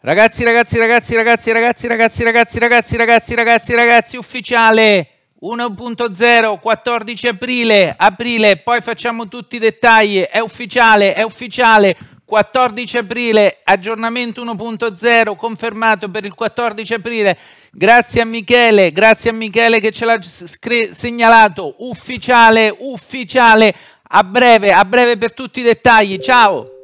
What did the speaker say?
Ragazzi, ragazzi, ragazzi, ragazzi, ragazzi, ragazzi, ragazzi, ragazzi, ragazzi, ragazzi, ragazzi, ufficiale 1.0, 14 aprile, aprile, poi facciamo tutti i dettagli, è ufficiale, è ufficiale, 14 aprile, aggiornamento 1.0, confermato per il 14 aprile, grazie a Michele, grazie a Michele che ce l'ha segnalato, ufficiale, ufficiale, a breve, a breve per tutti i dettagli, ciao!